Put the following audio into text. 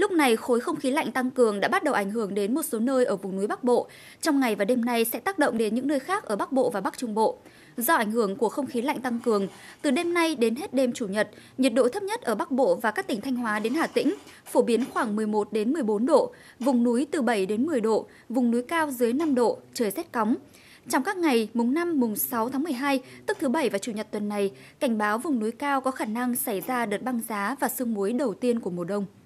Lúc này, khối không khí lạnh tăng cường đã bắt đầu ảnh hưởng đến một số nơi ở vùng núi Bắc Bộ. Trong ngày và đêm nay sẽ tác động đến những nơi khác ở Bắc Bộ và Bắc Trung Bộ. Do ảnh hưởng của không khí lạnh tăng cường, từ đêm nay đến hết đêm Chủ nhật, nhiệt độ thấp nhất ở Bắc Bộ và các tỉnh Thanh Hóa đến Hà Tĩnh phổ biến khoảng 11 đến 14 độ, vùng núi từ 7 đến 10 độ, vùng núi cao dưới 5 độ, trời rét cóng. Trong các ngày mùng 5, mùng 6 tháng 12, tức thứ Bảy và Chủ nhật tuần này, cảnh báo vùng núi cao có khả năng xảy ra đợt băng giá và sương muối đầu tiên của mùa đông.